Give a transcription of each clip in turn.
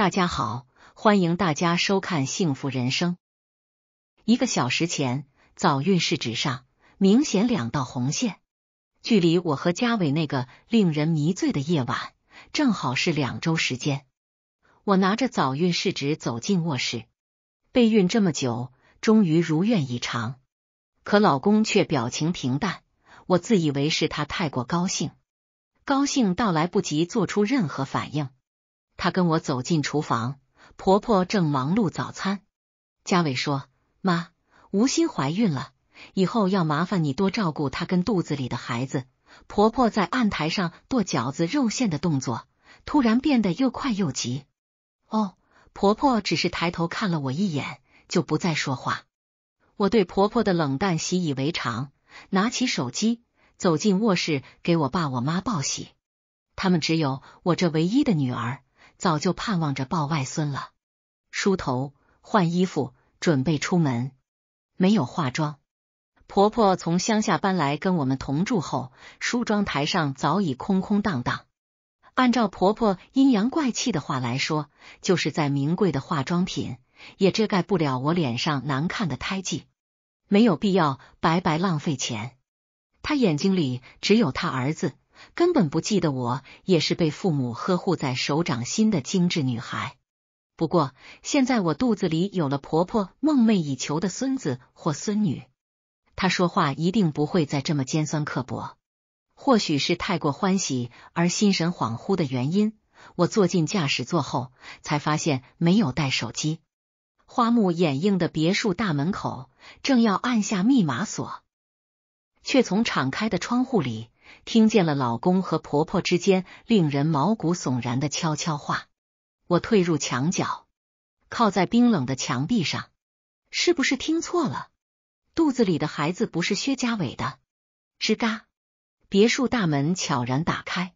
大家好，欢迎大家收看《幸福人生》。一个小时前，早孕试纸上明显两道红线，距离我和佳伟那个令人迷醉的夜晚，正好是两周时间。我拿着早孕试纸走进卧室，备孕这么久，终于如愿以偿。可老公却表情平淡，我自以为是他太过高兴，高兴到来不及做出任何反应。她跟我走进厨房，婆婆正忙碌早餐。嘉伟说：“妈，吴昕怀孕了，以后要麻烦你多照顾她跟肚子里的孩子。”婆婆在案台上剁饺子肉馅的动作突然变得又快又急。哦，婆婆只是抬头看了我一眼，就不再说话。我对婆婆的冷淡习以为常，拿起手机走进卧室给我爸我妈报喜。他们只有我这唯一的女儿。早就盼望着抱外孙了，梳头、换衣服、准备出门，没有化妆。婆婆从乡下搬来跟我们同住后，梳妆台上早已空空荡荡。按照婆婆阴阳怪气的话来说，就是在名贵的化妆品也遮盖不了我脸上难看的胎记，没有必要白白浪费钱。她眼睛里只有她儿子。根本不记得我也是被父母呵护在手掌心的精致女孩。不过现在我肚子里有了婆婆梦寐以求的孙子或孙女，她说话一定不会再这么尖酸刻薄。或许是太过欢喜而心神恍惚的原因，我坐进驾驶座后才发现没有带手机。花木掩映的别墅大门口，正要按下密码锁，却从敞开的窗户里。听见了老公和婆婆之间令人毛骨悚然的悄悄话，我退入墙角，靠在冰冷的墙壁上。是不是听错了？肚子里的孩子不是薛家伟的。吱嘎，别墅大门悄然打开，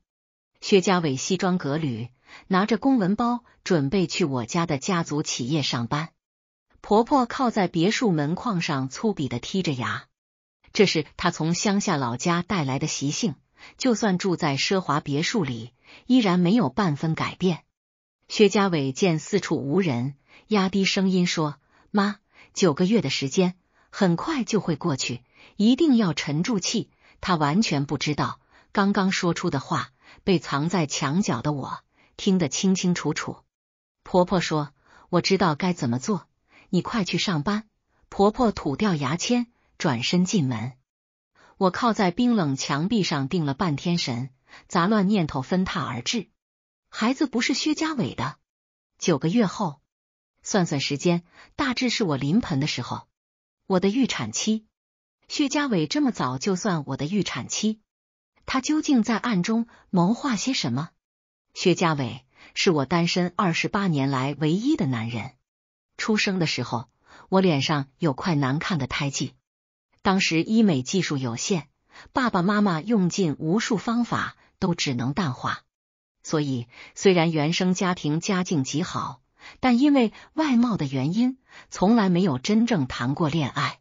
薛家伟西装革履，拿着公文包，准备去我家的家族企业上班。婆婆靠在别墅门框上，粗鄙的剔着牙。这是他从乡下老家带来的习性，就算住在奢华别墅里，依然没有半分改变。薛家伟见四处无人，压低声音说：“妈，九个月的时间很快就会过去，一定要沉住气。”他完全不知道，刚刚说出的话被藏在墙角的我听得清清楚楚。婆婆说：“我知道该怎么做，你快去上班。”婆婆吐掉牙签。转身进门，我靠在冰冷墙壁上，定了半天神，杂乱念头纷沓而至。孩子不是薛家伟的，九个月后，算算时间，大致是我临盆的时候。我的预产期，薛家伟这么早，就算我的预产期。他究竟在暗中谋划些什么？薛家伟是我单身二十八年来唯一的男人。出生的时候，我脸上有块难看的胎记。当时医美技术有限，爸爸妈妈用尽无数方法都只能淡化，所以虽然原生家庭家境极好，但因为外貌的原因，从来没有真正谈过恋爱。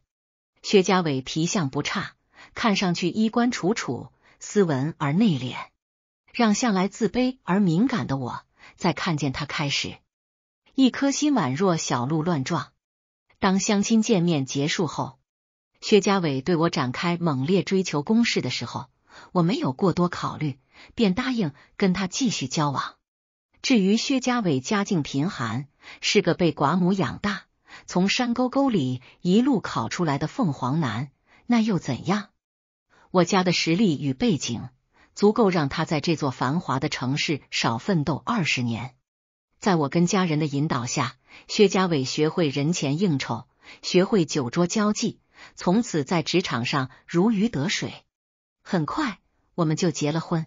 薛家伟皮相不差，看上去衣冠楚楚、斯文而内敛，让向来自卑而敏感的我在看见他开始，一颗心宛若小鹿乱撞。当相亲见面结束后。薛家伟对我展开猛烈追求攻势的时候，我没有过多考虑，便答应跟他继续交往。至于薛家伟家境贫寒，是个被寡母养大、从山沟沟里一路考出来的凤凰男，那又怎样？我家的实力与背景足够让他在这座繁华的城市少奋斗二十年。在我跟家人的引导下，薛家伟学会人前应酬，学会酒桌交际。从此在职场上如鱼得水，很快我们就结了婚。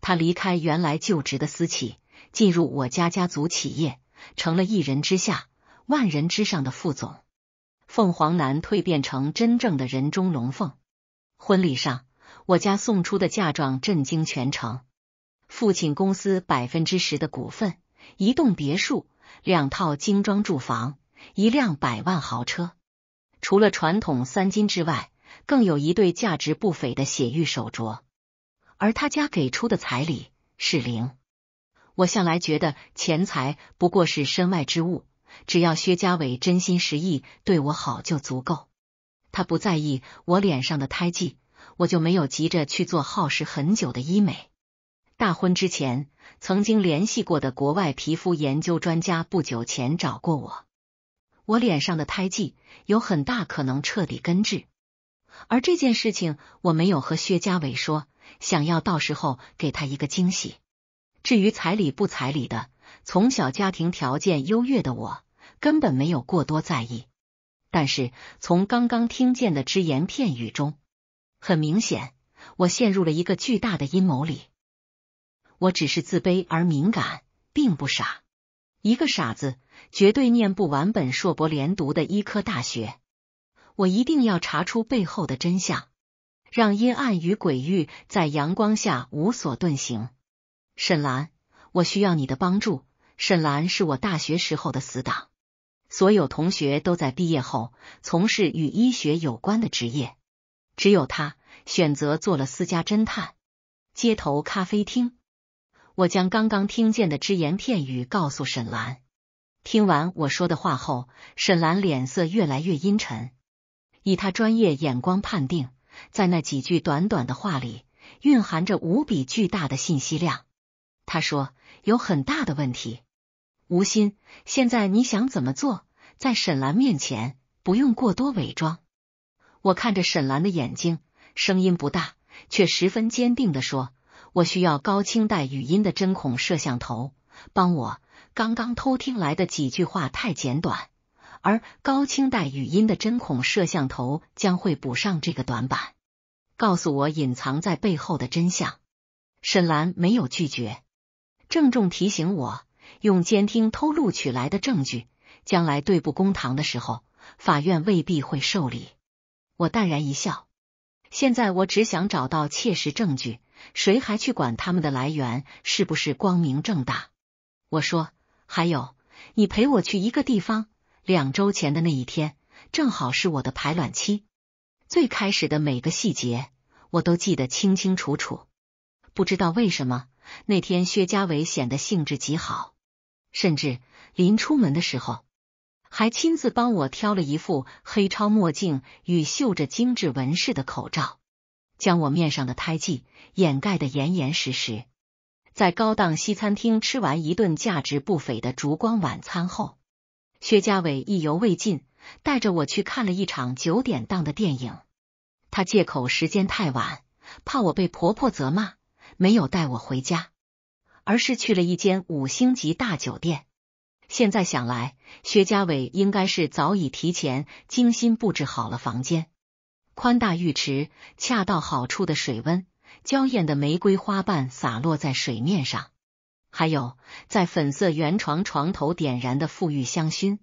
他离开原来就职的私企，进入我家家族企业，成了一人之下、万人之上的副总。凤凰男蜕变成真正的人中龙凤。婚礼上，我家送出的嫁妆震惊全城：父亲公司百分之十的股份，一栋别墅，两套精装住房，一辆百万豪车。除了传统三金之外，更有一对价值不菲的血玉手镯，而他家给出的彩礼是零。我向来觉得钱财不过是身外之物，只要薛家伟真心实意对我好就足够。他不在意我脸上的胎记，我就没有急着去做耗时很久的医美。大婚之前，曾经联系过的国外皮肤研究专家不久前找过我。我脸上的胎记有很大可能彻底根治，而这件事情我没有和薛家伟说，想要到时候给他一个惊喜。至于彩礼不彩礼的，从小家庭条件优越的我根本没有过多在意。但是从刚刚听见的只言片语中，很明显我陷入了一个巨大的阴谋里。我只是自卑而敏感，并不傻。一个傻子绝对念不完本硕博连读的医科大学。我一定要查出背后的真相，让阴暗与鬼域在阳光下无所遁形。沈兰，我需要你的帮助。沈兰是我大学时候的死党，所有同学都在毕业后从事与医学有关的职业，只有他选择做了私家侦探，街头咖啡厅。我将刚刚听见的只言片语告诉沈兰。听完我说的话后，沈兰脸色越来越阴沉。以他专业眼光判定，在那几句短短的话里，蕴含着无比巨大的信息量。他说：“有很大的问题。”吴昕，现在你想怎么做？在沈兰面前，不用过多伪装。我看着沈兰的眼睛，声音不大，却十分坚定的说。我需要高清带语音的针孔摄像头，帮我刚刚偷听来的几句话太简短，而高清带语音的针孔摄像头将会补上这个短板，告诉我隐藏在背后的真相。沈兰没有拒绝，郑重提醒我：用监听偷录取来的证据，将来对簿公堂的时候，法院未必会受理。我淡然一笑，现在我只想找到切实证据。谁还去管他们的来源是不是光明正大？我说，还有，你陪我去一个地方。两周前的那一天，正好是我的排卵期，最开始的每个细节我都记得清清楚楚。不知道为什么，那天薛家伟显得兴致极好，甚至临出门的时候，还亲自帮我挑了一副黑超墨镜与绣着精致纹饰的口罩。将我面上的胎记掩盖的严严实实，在高档西餐厅吃完一顿价值不菲的烛光晚餐后，薛家伟意犹未尽，带着我去看了一场九点档的电影。他借口时间太晚，怕我被婆婆责骂，没有带我回家，而是去了一间五星级大酒店。现在想来，薛家伟应该是早已提前精心布置好了房间。宽大浴池，恰到好处的水温，娇艳的玫瑰花瓣洒落在水面上，还有在粉色圆床床头点燃的馥郁香薰，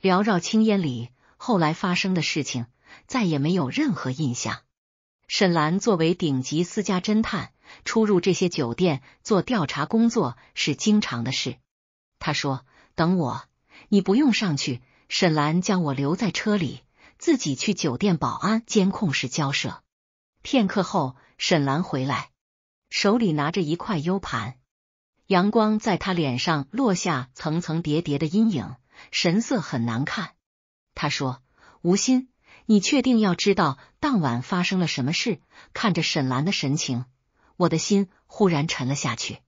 缭绕青烟里。后来发生的事情再也没有任何印象。沈兰作为顶级私家侦探，出入这些酒店做调查工作是经常的事。他说：“等我，你不用上去。”沈兰将我留在车里。自己去酒店保安监控室交涉。片刻后，沈兰回来，手里拿着一块 U 盘。阳光在她脸上落下层层叠叠的阴影，神色很难看。他说：“吴昕，你确定要知道当晚发生了什么事？”看着沈兰的神情，我的心忽然沉了下去。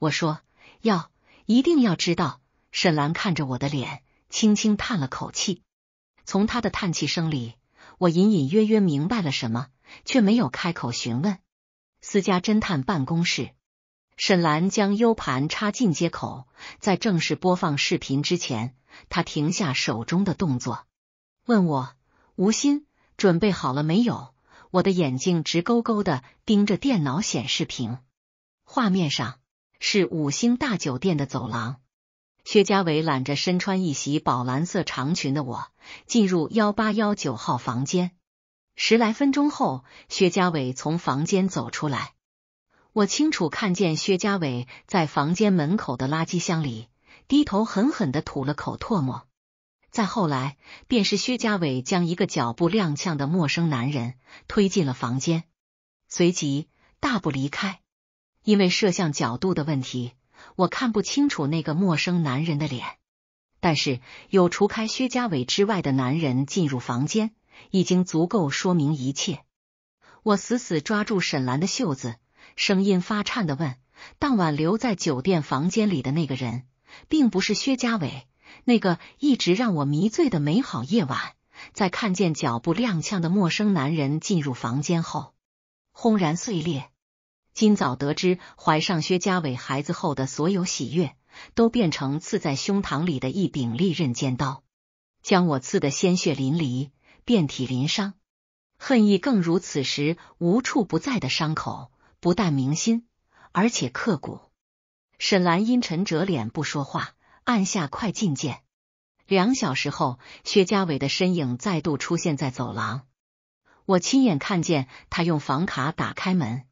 我说：“要，一定要知道。”沈兰看着我的脸，轻轻叹了口气。从他的叹气声里，我隐隐约约明白了什么，却没有开口询问。私家侦探办公室，沈兰将 U 盘插进接口，在正式播放视频之前，他停下手中的动作，问我：“吴昕，准备好了没有？”我的眼睛直勾勾的盯着电脑显示屏，画面上是五星大酒店的走廊。薛家伟揽着身穿一袭宝蓝色长裙的我，进入幺八幺九号房间。十来分钟后，薛家伟从房间走出来，我清楚看见薛家伟在房间门口的垃圾箱里低头狠狠的吐了口唾沫。再后来，便是薛家伟将一个脚步踉跄的陌生男人推进了房间，随即大步离开。因为摄像角度的问题。我看不清楚那个陌生男人的脸，但是有除开薛家伟之外的男人进入房间，已经足够说明一切。我死死抓住沈兰的袖子，声音发颤的问：“当晚留在酒店房间里的那个人，并不是薛家伟。”那个一直让我迷醉的美好夜晚，在看见脚步踉跄的陌生男人进入房间后，轰然碎裂。今早得知怀上薛家伟孩子后的所有喜悦，都变成刺在胸膛里的一柄利刃尖刀，将我刺得鲜血淋漓，遍体鳞伤。恨意更如此时无处不在的伤口，不但铭心，而且刻骨。沈兰阴沉着脸不说话，按下快进键。两小时后，薛家伟的身影再度出现在走廊，我亲眼看见他用房卡打开门。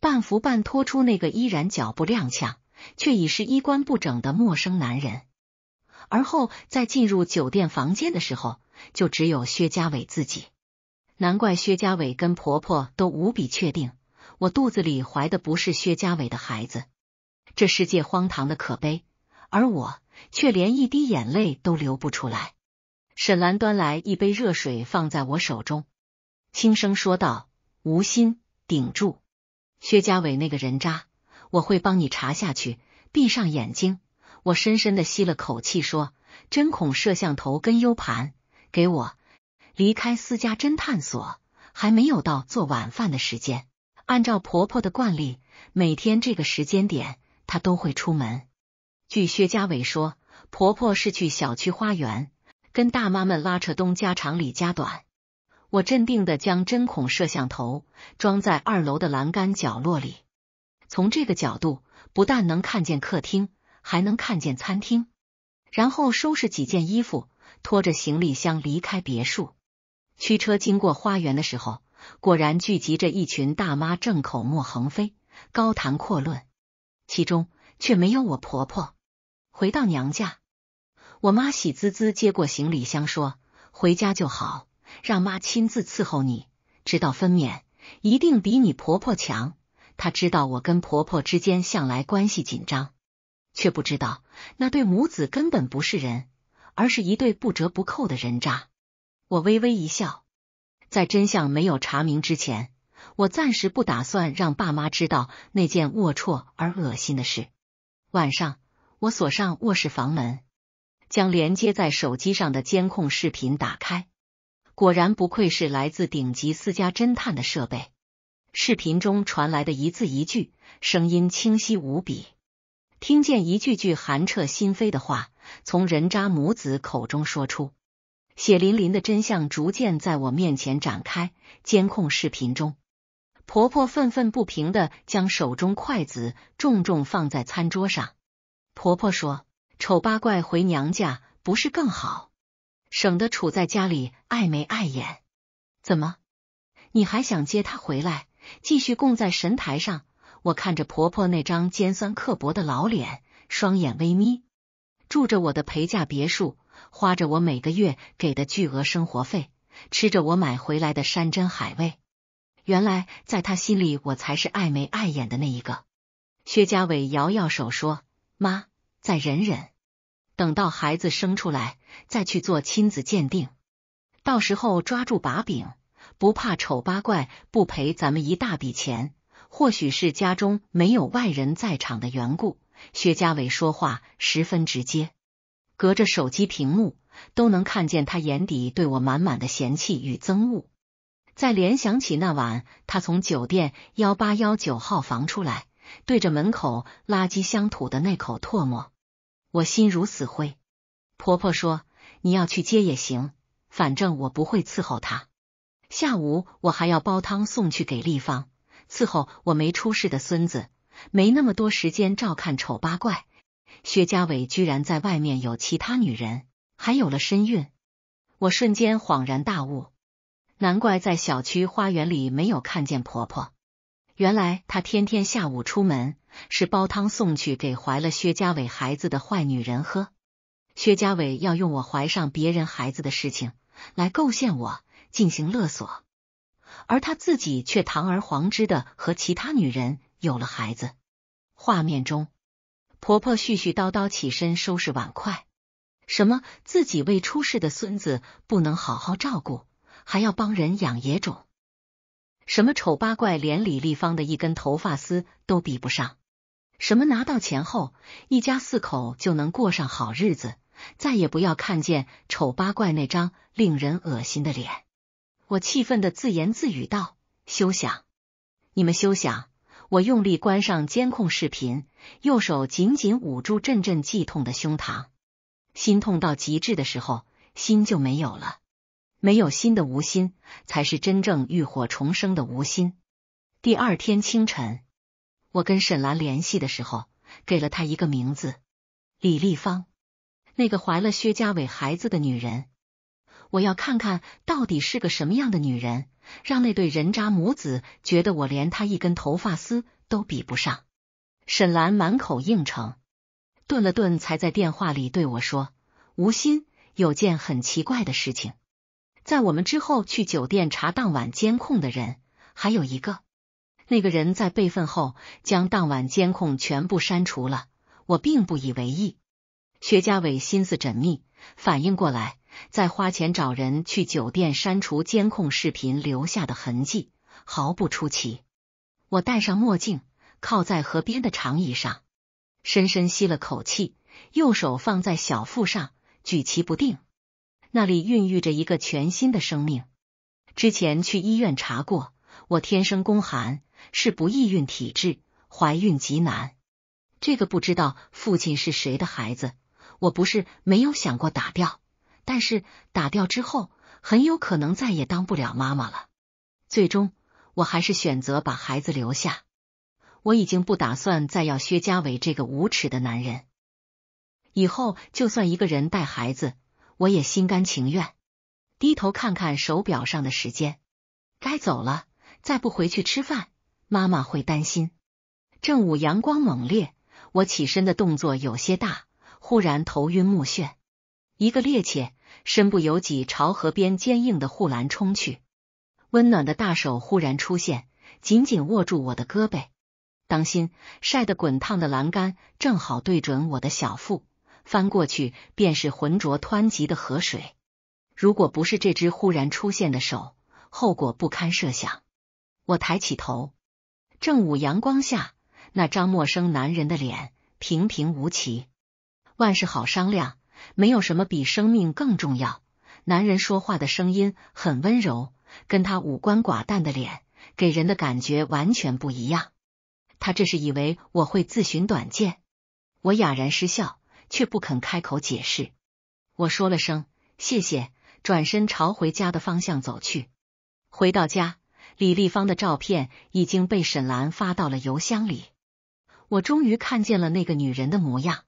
半扶半拖出那个依然脚步踉跄却已是衣冠不整的陌生男人，而后在进入酒店房间的时候，就只有薛家伟自己。难怪薛家伟跟婆婆都无比确定，我肚子里怀的不是薛家伟的孩子。这世界荒唐的可悲，而我却连一滴眼泪都流不出来。沈兰端来一杯热水，放在我手中，轻声说道：“无心，顶住。”薛家伟那个人渣，我会帮你查下去。闭上眼睛，我深深的吸了口气，说：“针孔摄像头跟 U 盘，给我离开私家侦探所。还没有到做晚饭的时间，按照婆婆的惯例，每天这个时间点她都会出门。据薛家伟说，婆婆是去小区花园跟大妈们拉扯东家长李家短。”我镇定的将针孔摄像头装在二楼的栏杆角落里，从这个角度不但能看见客厅，还能看见餐厅。然后收拾几件衣服，拖着行李箱离开别墅。驱车经过花园的时候，果然聚集着一群大妈，正口沫横飞，高谈阔论，其中却没有我婆婆。回到娘家，我妈喜滋滋接过行李箱，说：“回家就好。”让妈亲自伺候你，直到分娩，一定比你婆婆强。她知道我跟婆婆之间向来关系紧张，却不知道那对母子根本不是人，而是一对不折不扣的人渣。我微微一笑，在真相没有查明之前，我暂时不打算让爸妈知道那件龌龊而恶心的事。晚上，我锁上卧室房门，将连接在手机上的监控视频打开。果然不愧是来自顶级私家侦探的设备，视频中传来的一字一句，声音清晰无比，听见一句句寒彻心扉的话从人渣母子口中说出，血淋淋的真相逐渐在我面前展开。监控视频中，婆婆愤愤不平的将手中筷子重重放在餐桌上。婆婆说：“丑八怪回娘家不是更好？”省得杵在家里碍眉碍眼？怎么你还想接他回来，继续供在神台上？我看着婆婆那张尖酸刻薄的老脸，双眼微眯。住着我的陪嫁别墅，花着我每个月给的巨额生活费，吃着我买回来的山珍海味。原来在她心里，我才是碍眉碍眼的那一个。薛家伟摇摇手说：“妈，再忍忍。”等到孩子生出来，再去做亲子鉴定，到时候抓住把柄，不怕丑八怪不赔咱们一大笔钱。或许是家中没有外人在场的缘故，薛家伟说话十分直接，隔着手机屏幕都能看见他眼底对我满满的嫌弃与憎恶。再联想起那晚他从酒店幺八幺九号房出来，对着门口垃圾箱吐的那口唾沫。我心如死灰。婆婆说：“你要去接也行，反正我不会伺候他。下午我还要煲汤送去给丽芳，伺候我没出世的孙子，没那么多时间照看丑八怪。”薛家伟居然在外面有其他女人，还有了身孕。我瞬间恍然大悟，难怪在小区花园里没有看见婆婆，原来她天天下午出门。是煲汤送去给怀了薛家伟孩子的坏女人喝。薛家伟要用我怀上别人孩子的事情来构陷我，进行勒索，而他自己却堂而皇之的和其他女人有了孩子。画面中，婆婆絮絮叨叨起身收拾碗筷，什么自己未出世的孙子不能好好照顾，还要帮人养野种，什么丑八怪连李丽芳的一根头发丝都比不上。什么拿到钱后，一家四口就能过上好日子，再也不要看见丑八怪那张令人恶心的脸。我气愤的自言自语道：“休想，你们休想！”我用力关上监控视频，右手紧紧捂住阵阵剧痛的胸膛，心痛到极致的时候，心就没有了。没有心的无心，才是真正浴火重生的无心。第二天清晨。我跟沈兰联系的时候，给了她一个名字，李丽芳，那个怀了薛家伟孩子的女人。我要看看到底是个什么样的女人，让那对人渣母子觉得我连她一根头发丝都比不上。沈兰满口应承，顿了顿，才在电话里对我说：“吴昕，有件很奇怪的事情，在我们之后去酒店查当晚监控的人，还有一个。”那个人在备份后，将当晚监控全部删除了。我并不以为意。薛家伟心思缜密，反应过来，在花钱找人去酒店删除监控视频留下的痕迹，毫不出奇。我戴上墨镜，靠在河边的长椅上，深深吸了口气，右手放在小腹上，举棋不定。那里孕育着一个全新的生命。之前去医院查过，我天生宫寒。是不易孕体质，怀孕极难。这个不知道父亲是谁的孩子，我不是没有想过打掉，但是打掉之后很有可能再也当不了妈妈了。最终，我还是选择把孩子留下。我已经不打算再要薛家伟这个无耻的男人，以后就算一个人带孩子，我也心甘情愿。低头看看手表上的时间，该走了，再不回去吃饭。妈妈会担心。正午阳光猛烈，我起身的动作有些大，忽然头晕目眩，一个趔趄，身不由己朝河边坚硬的护栏冲去。温暖的大手忽然出现，紧紧握住我的胳膊。当心，晒得滚烫的栏杆正好对准我的小腹，翻过去便是浑浊湍急的河水。如果不是这只忽然出现的手，后果不堪设想。我抬起头。正午阳光下，那张陌生男人的脸平平无奇。万事好商量，没有什么比生命更重要。男人说话的声音很温柔，跟他五官寡淡的脸给人的感觉完全不一样。他这是以为我会自寻短见？我哑然失笑，却不肯开口解释。我说了声谢谢，转身朝回家的方向走去。回到家。李丽芳的照片已经被沈兰发到了邮箱里，我终于看见了那个女人的模样，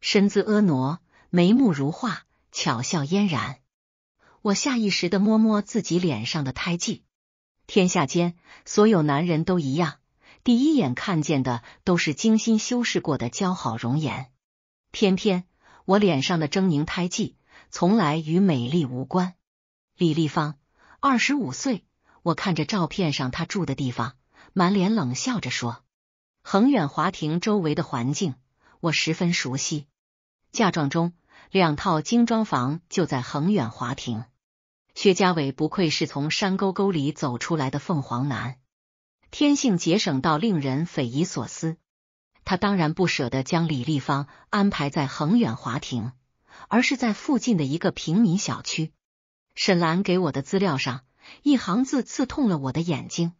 身姿婀娜，眉目如画，巧笑嫣然。我下意识的摸摸自己脸上的胎记，天下间所有男人都一样，第一眼看见的都是精心修饰过的姣好容颜，偏偏我脸上的狰狞胎记从来与美丽无关。李丽芳，二十五岁。我看着照片上他住的地方，满脸冷笑着说：“恒远华庭周围的环境我十分熟悉，嫁妆中两套精装房就在恒远华庭。”薛家伟不愧是从山沟沟里走出来的凤凰男，天性节省到令人匪夷所思。他当然不舍得将李立方安排在恒远华庭，而是在附近的一个平民小区。沈兰给我的资料上。一行字刺痛了我的眼睛。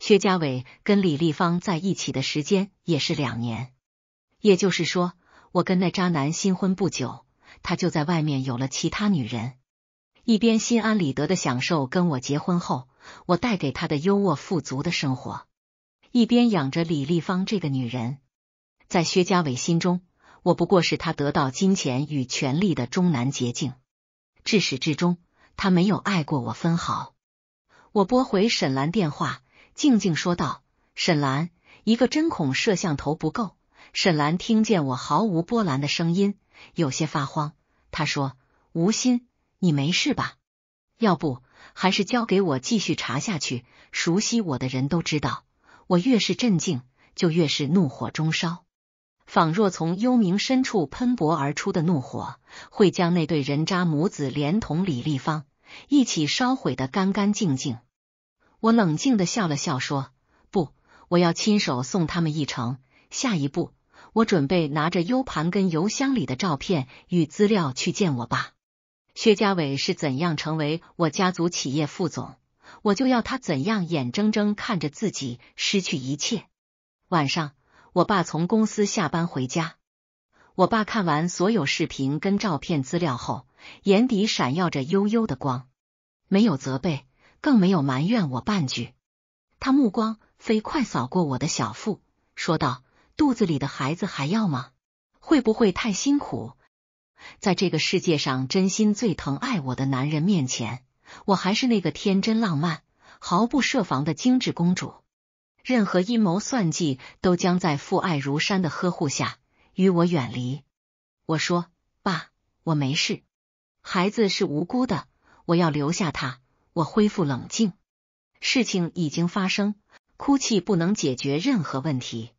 薛家伟跟李丽芳在一起的时间也是两年，也就是说，我跟那渣男新婚不久，他就在外面有了其他女人。一边心安理得的享受跟我结婚后我带给他的优渥富足的生活，一边养着李丽芳这个女人。在薛家伟心中，我不过是他得到金钱与权力的终南捷径。至始至终，他没有爱过我分毫。我拨回沈兰电话，静静说道：“沈兰，一个针孔摄像头不够。”沈兰听见我毫无波澜的声音，有些发慌。他说：“吴昕，你没事吧？要不还是交给我继续查下去。熟悉我的人都知道，我越是镇静，就越是怒火中烧，仿若从幽冥深处喷薄而出的怒火，会将那对人渣母子连同李立方。”一起烧毁的干干净净。我冷静的笑了笑，说：“不，我要亲手送他们一程。下一步，我准备拿着 U 盘跟邮箱里的照片与资料去见我爸。薛家伟是怎样成为我家族企业副总，我就要他怎样眼睁睁看着自己失去一切。”晚上，我爸从公司下班回家。我爸看完所有视频跟照片资料后。眼底闪耀着悠悠的光，没有责备，更没有埋怨我半句。他目光飞快扫过我的小腹，说道：“肚子里的孩子还要吗？会不会太辛苦？”在这个世界上，真心最疼爱我的男人面前，我还是那个天真浪漫、毫不设防的精致公主。任何阴谋算计都将在父爱如山的呵护下与我远离。我说：“爸，我没事。”孩子是无辜的，我要留下他。我恢复冷静，事情已经发生，哭泣不能解决任何问题。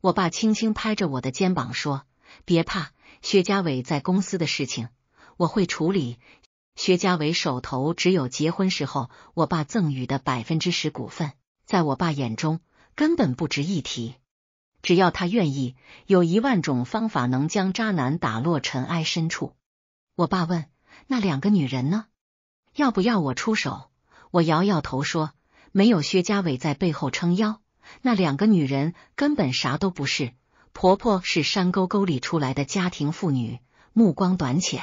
我爸轻轻拍着我的肩膀说：“别怕，薛家伟在公司的事情我会处理。”薛家伟手头只有结婚时候我爸赠予的百分之十股份，在我爸眼中根本不值一提。只要他愿意，有一万种方法能将渣男打落尘埃深处。我爸问：“那两个女人呢？要不要我出手？”我摇摇头说：“没有薛家伟在背后撑腰，那两个女人根本啥都不是。婆婆是山沟沟里出来的家庭妇女，目光短浅，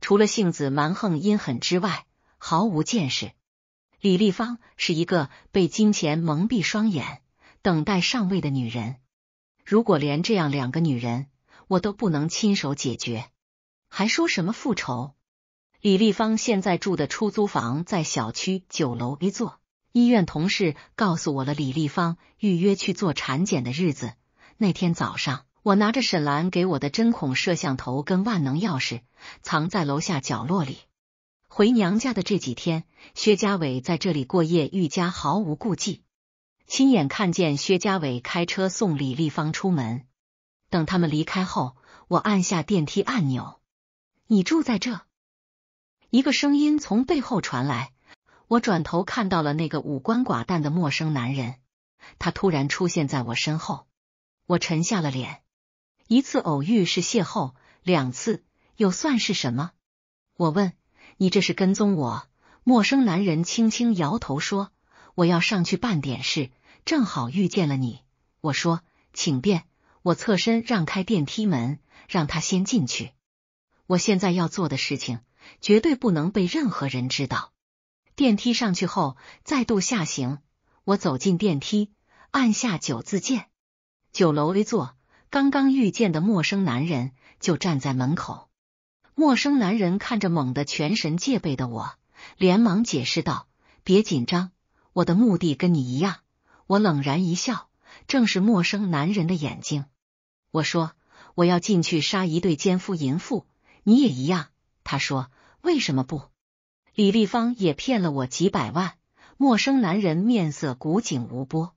除了性子蛮横阴狠之外，毫无见识。李丽芳是一个被金钱蒙蔽双眼、等待上位的女人。如果连这样两个女人我都不能亲手解决，”还说什么复仇？李丽芳现在住的出租房在小区九楼 A 座。医院同事告诉我了李丽芳预约去做产检的日子。那天早上，我拿着沈兰给我的针孔摄像头跟万能钥匙，藏在楼下角落里。回娘家的这几天，薛家伟在这里过夜愈加毫无顾忌。亲眼看见薛家伟开车送李丽芳出门。等他们离开后，我按下电梯按钮。你住在这？一个声音从背后传来，我转头看到了那个五官寡淡的陌生男人，他突然出现在我身后，我沉下了脸。一次偶遇是邂逅，两次又算是什么？我问。你这是跟踪我？陌生男人轻轻摇头说：“我要上去办点事，正好遇见了你。”我说：“请便。”我侧身让开电梯门，让他先进去。我现在要做的事情绝对不能被任何人知道。电梯上去后，再度下行，我走进电梯，按下九字键。九楼 A 座，刚刚遇见的陌生男人就站在门口。陌生男人看着猛的全神戒备的我，连忙解释道：“别紧张，我的目的跟你一样。”我冷然一笑，正是陌生男人的眼睛。我说：“我要进去杀一对奸夫淫妇。”你也一样，他说为什么不？李丽芳也骗了我几百万。陌生男人面色古井无波。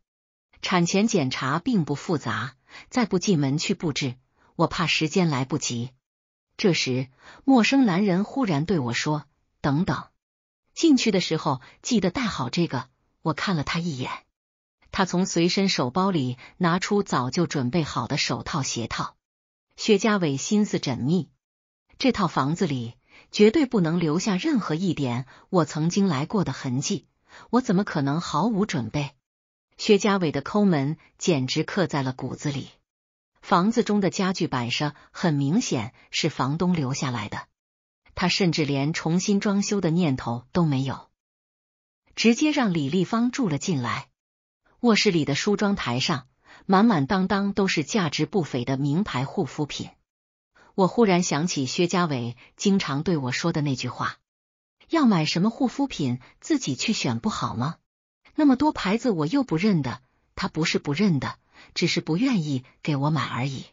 产前检查并不复杂，再不进门去布置，我怕时间来不及。这时，陌生男人忽然对我说：“等等，进去的时候记得带好这个。”我看了他一眼，他从随身手包里拿出早就准备好的手套、鞋套。薛家伟心思缜密。这套房子里绝对不能留下任何一点我曾经来过的痕迹，我怎么可能毫无准备？薛家伟的抠门简直刻在了骨子里。房子中的家具摆设很明显是房东留下来的，他甚至连重新装修的念头都没有，直接让李丽芳住了进来。卧室里的梳妆台上满满当当都是价值不菲的名牌护肤品。我忽然想起薛家伟经常对我说的那句话：“要买什么护肤品自己去选，不好吗？那么多牌子我又不认得。”他不是不认得，只是不愿意给我买而已。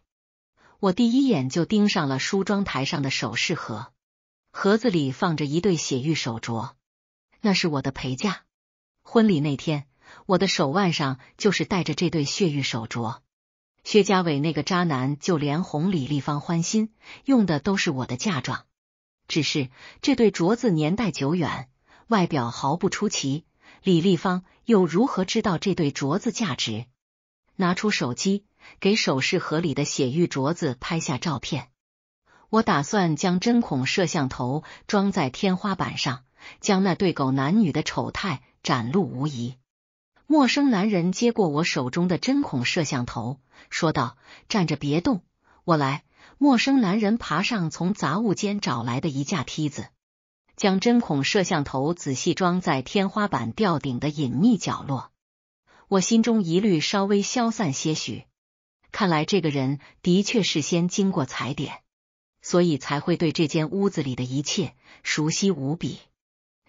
我第一眼就盯上了梳妆台上的首饰盒，盒子里放着一对血玉手镯，那是我的陪嫁。婚礼那天，我的手腕上就是戴着这对血玉手镯。薛家伟那个渣男，就连哄李丽芳欢心，用的都是我的嫁妆。只是这对镯子年代久远，外表毫不出奇，李丽芳又如何知道这对镯子价值？拿出手机，给首饰盒里的血玉镯子拍下照片。我打算将针孔摄像头装在天花板上，将那对狗男女的丑态展露无遗。陌生男人接过我手中的针孔摄像头，说道：“站着别动，我来。”陌生男人爬上从杂物间找来的一架梯子，将针孔摄像头仔细装在天花板吊顶的隐秘角落。我心中疑虑稍微消散些许，看来这个人的确事先经过踩点，所以才会对这间屋子里的一切熟悉无比。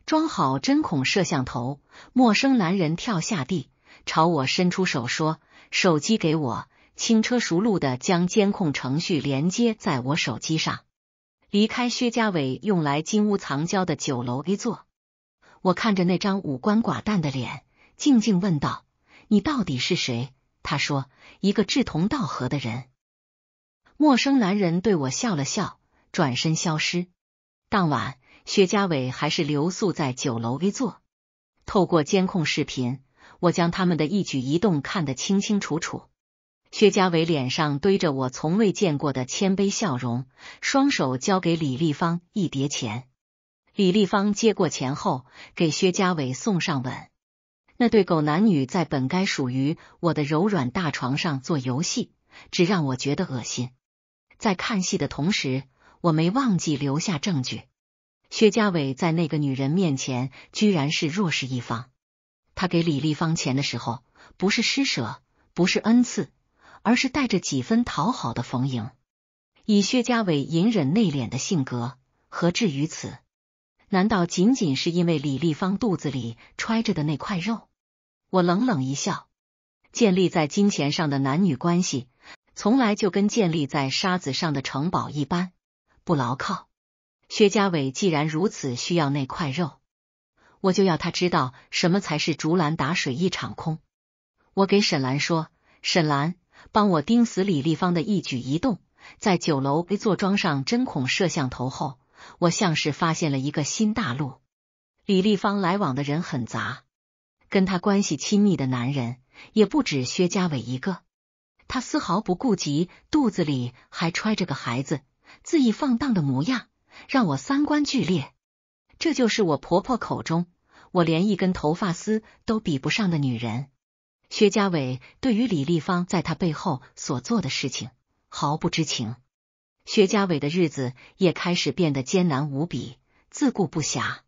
装好针孔摄像头，陌生男人跳下地，朝我伸出手说：“手机给我。”轻车熟路的将监控程序连接在我手机上，离开薛家伟用来金屋藏娇的酒楼 A 座。我看着那张五官寡淡的脸，静静问道：“你到底是谁？”他说：“一个志同道合的人。”陌生男人对我笑了笑，转身消失。当晚。薛家伟还是留宿在酒楼 A 座。透过监控视频，我将他们的一举一动看得清清楚楚。薛家伟脸上堆着我从未见过的谦卑笑容，双手交给李丽芳一叠钱。李丽芳接过钱后，给薛家伟送上吻。那对狗男女在本该属于我的柔软大床上做游戏，只让我觉得恶心。在看戏的同时，我没忘记留下证据。薛家伟在那个女人面前居然是弱势一方。他给李立芳钱的时候，不是施舍，不是恩赐，而是带着几分讨好的逢迎。以薛家伟隐忍内敛的性格，何至于此？难道仅仅是因为李立芳肚子里揣着的那块肉？我冷冷一笑。建立在金钱上的男女关系，从来就跟建立在沙子上的城堡一般不牢靠。薛家伟既然如此需要那块肉，我就要他知道什么才是竹篮打水一场空。我给沈兰说：“沈兰，帮我盯死李丽芳的一举一动。”在酒楼被坐装上针孔摄像头后，我像是发现了一个新大陆。李丽芳来往的人很杂，跟她关系亲密的男人也不止薛家伟一个。他丝毫不顾及肚子里还揣着个孩子，恣意放荡的模样。让我三观俱裂，这就是我婆婆口中我连一根头发丝都比不上的女人。薛家伟对于李丽芳在他背后所做的事情毫不知情。薛家伟的日子也开始变得艰难无比，自顾不暇。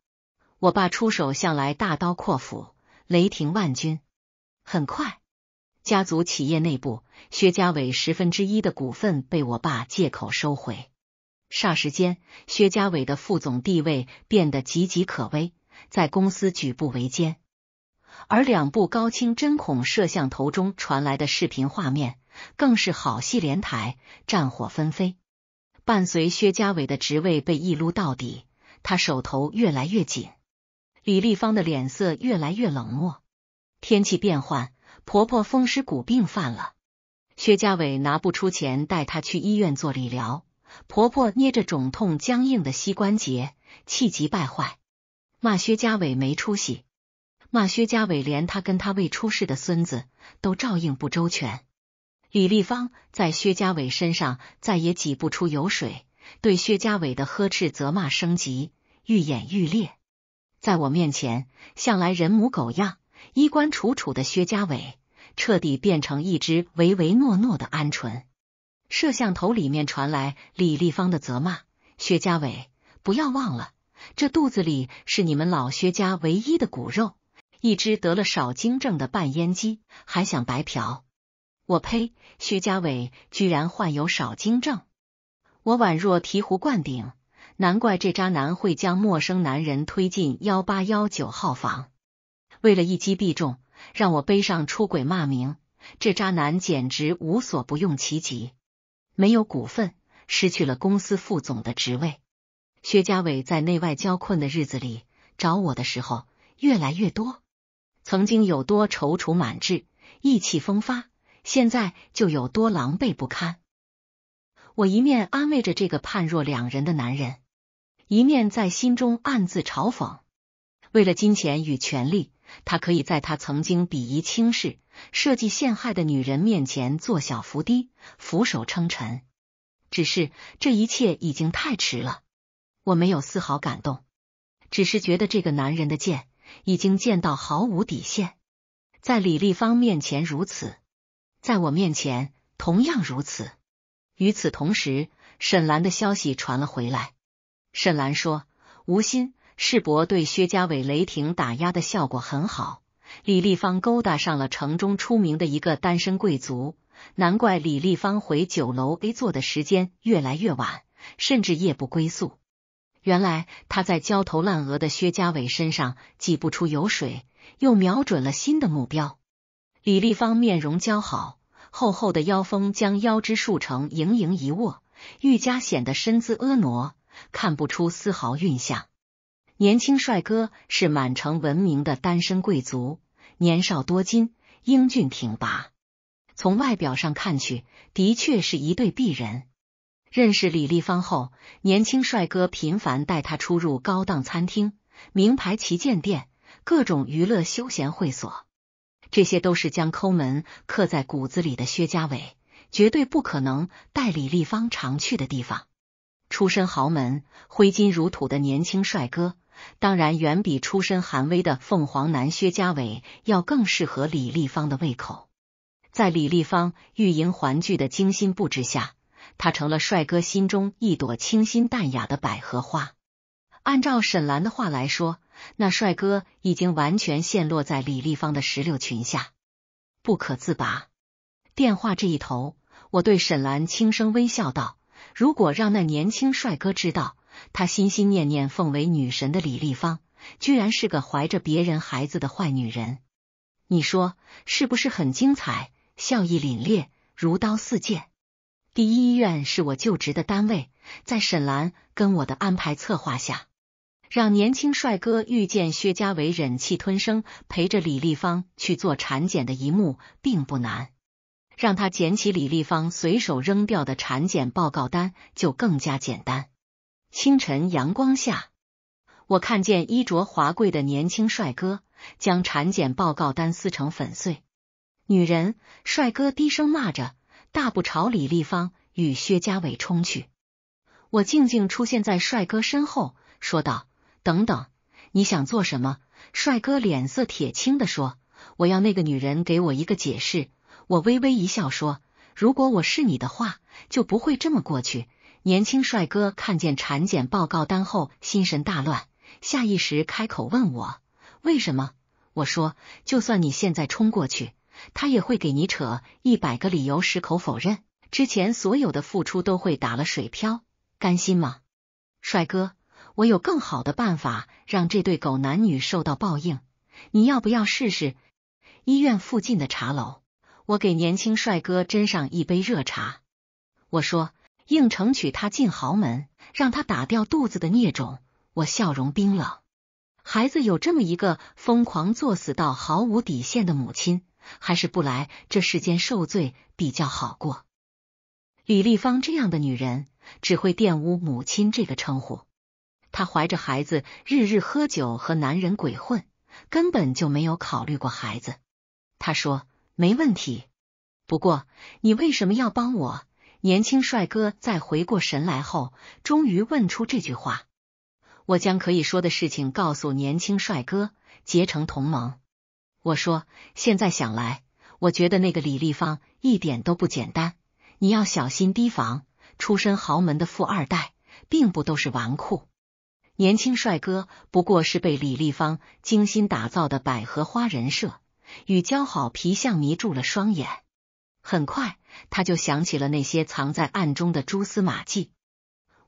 我爸出手向来大刀阔斧，雷霆万钧。很快，家族企业内部，薛家伟十分之一的股份被我爸借口收回。霎时间，薛家伟的副总地位变得岌岌可危，在公司举步维艰。而两部高清针孔摄像头中传来的视频画面，更是好戏连台，战火纷飞。伴随薛家伟的职位被一撸到底，他手头越来越紧。李丽芳的脸色越来越冷漠。天气变换，婆婆风湿骨病犯了，薛家伟拿不出钱带她去医院做理疗。婆婆捏着肿痛僵硬的膝关节，气急败坏，骂薛家伟没出息，骂薛家伟连她跟她未出世的孙子都照应不周全。李丽芳在薛家伟身上再也挤不出油水，对薛家伟的呵斥责骂升级，愈演愈烈。在我面前，向来人模狗样、衣冠楚楚的薛家伟，彻底变成一只唯唯诺诺的鹌鹑。摄像头里面传来李立芳的责骂：“薛家伟，不要忘了，这肚子里是你们老薛家唯一的骨肉，一只得了少精症的半阉鸡，还想白嫖？我呸！薛家伟居然患有少精症，我宛若醍醐灌顶，难怪这渣男会将陌生男人推进幺八幺九号房，为了一击必中，让我背上出轨骂名，这渣男简直无所不用其极。”没有股份，失去了公司副总的职位。薛家伟在内外交困的日子里找我的时候越来越多，曾经有多踌躇满志、意气风发，现在就有多狼狈不堪。我一面安慰着这个判若两人的男人，一面在心中暗自嘲讽：为了金钱与权力。他可以在他曾经鄙夷轻视、设计陷害的女人面前做小伏低、俯首称臣，只是这一切已经太迟了。我没有丝毫感动，只是觉得这个男人的剑已经剑到毫无底线，在李立芳面前如此，在我面前同样如此。与此同时，沈兰的消息传了回来。沈兰说：“吴心。”世伯对薛家伟雷霆打压的效果很好。李立方勾搭上了城中出名的一个单身贵族，难怪李立方回酒楼 A 座的时间越来越晚，甚至夜不归宿。原来他在焦头烂额的薛家伟身上挤不出油水，又瞄准了新的目标。李立方面容姣好，厚厚的腰封将腰肢束成盈盈一握，愈加显得身姿婀娜，看不出丝毫孕相。年轻帅哥是满城闻名的单身贵族，年少多金，英俊挺拔。从外表上看去，的确是一对璧人。认识李立芳后，年轻帅哥频繁带他出入高档餐厅、名牌旗舰店、各种娱乐休闲会所。这些都是将抠门刻在骨子里的薛家伟，绝对不可能带李立芳常去的地方。出身豪门、挥金如土的年轻帅哥。当然，远比出身寒微的凤凰男薛家伟要更适合李立芳的胃口。在李立芳欲迎还拒的精心布置下，他成了帅哥心中一朵清新淡雅的百合花。按照沈兰的话来说，那帅哥已经完全陷落在李立芳的石榴裙下，不可自拔。电话这一头，我对沈兰轻声微笑道：“如果让那年轻帅哥知道……”他心心念念奉为女神的李丽芳，居然是个怀着别人孩子的坏女人，你说是不是很精彩？笑意凛冽如刀似剑。第一医院是我就职的单位，在沈兰跟我的安排策划下，让年轻帅哥遇见薛家伟忍气吞声陪着李丽芳去做产检的一幕并不难，让他捡起李丽芳随手扔掉的产检报告单就更加简单。清晨阳光下，我看见衣着华贵的年轻帅哥将产检报告单撕成粉碎。女人，帅哥低声骂着，大步朝李丽芳与薛家伟冲去。我静静出现在帅哥身后，说道：“等等，你想做什么？”帅哥脸色铁青的说：“我要那个女人给我一个解释。”我微微一笑说：“如果我是你的话，就不会这么过去。”年轻帅哥看见产检报告单后，心神大乱，下意识开口问我：“为什么？”我说：“就算你现在冲过去，他也会给你扯一百个理由，矢口否认，之前所有的付出都会打了水漂，甘心吗？”帅哥，我有更好的办法让这对狗男女受到报应，你要不要试试？医院附近的茶楼，我给年轻帅哥斟上一杯热茶，我说。应承娶她进豪门，让她打掉肚子的孽种。我笑容冰冷。孩子有这么一个疯狂作死到毫无底线的母亲，还是不来这世间受罪比较好过。李丽芳这样的女人，只会玷污“母亲”这个称呼。她怀着孩子，日日喝酒和男人鬼混，根本就没有考虑过孩子。她说：“没问题，不过你为什么要帮我？”年轻帅哥在回过神来后，终于问出这句话：“我将可以说的事情告诉年轻帅哥，结成同盟。”我说：“现在想来，我觉得那个李立方一点都不简单，你要小心提防。出身豪门的富二代，并不都是纨绔。年轻帅哥不过是被李立方精心打造的百合花人设与姣好皮相迷住了双眼。”很快，他就想起了那些藏在暗中的蛛丝马迹。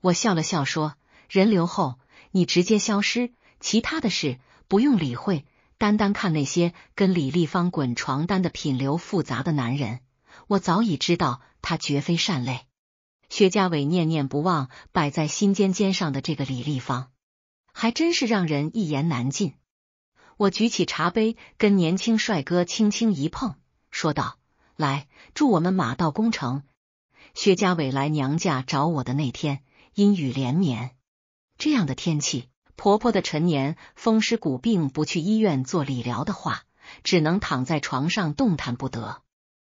我笑了笑说：“人流后，你直接消失，其他的事不用理会。单单看那些跟李立方滚床单的品流复杂的男人，我早已知道他绝非善类。”薛家伟念念不忘摆在心尖尖上的这个李立方，还真是让人一言难尽。我举起茶杯，跟年轻帅哥轻轻一碰，说道。来，祝我们马到功成。薛家伟来娘家找我的那天，阴雨连绵。这样的天气，婆婆的陈年风湿骨病不去医院做理疗的话，只能躺在床上动弹不得。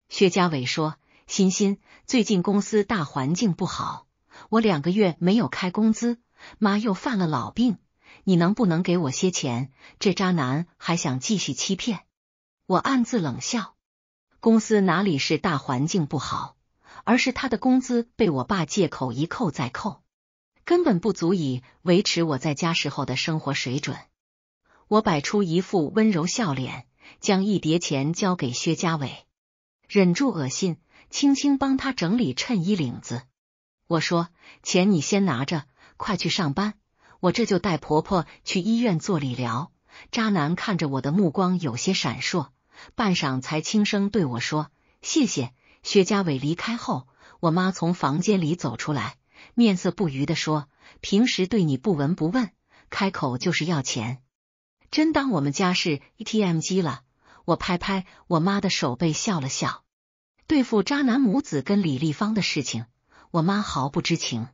薛家伟说：“欣欣，最近公司大环境不好，我两个月没有开工资，妈又犯了老病，你能不能给我些钱？”这渣男还想继续欺骗我，暗自冷笑。公司哪里是大环境不好，而是他的工资被我爸借口一扣再扣，根本不足以维持我在家时候的生活水准。我摆出一副温柔笑脸，将一叠钱交给薛家伟，忍住恶心，轻轻帮他整理衬衣领子。我说：“钱你先拿着，快去上班，我这就带婆婆去医院做理疗。”渣男看着我的目光有些闪烁。半晌才轻声对我说：“谢谢。”薛家伟离开后，我妈从房间里走出来，面色不愉的说：“平时对你不闻不问，开口就是要钱，真当我们家是 E T M 机了？”我拍拍我妈的手背，笑了笑。对付渣男母子跟李丽芳的事情，我妈毫不知情。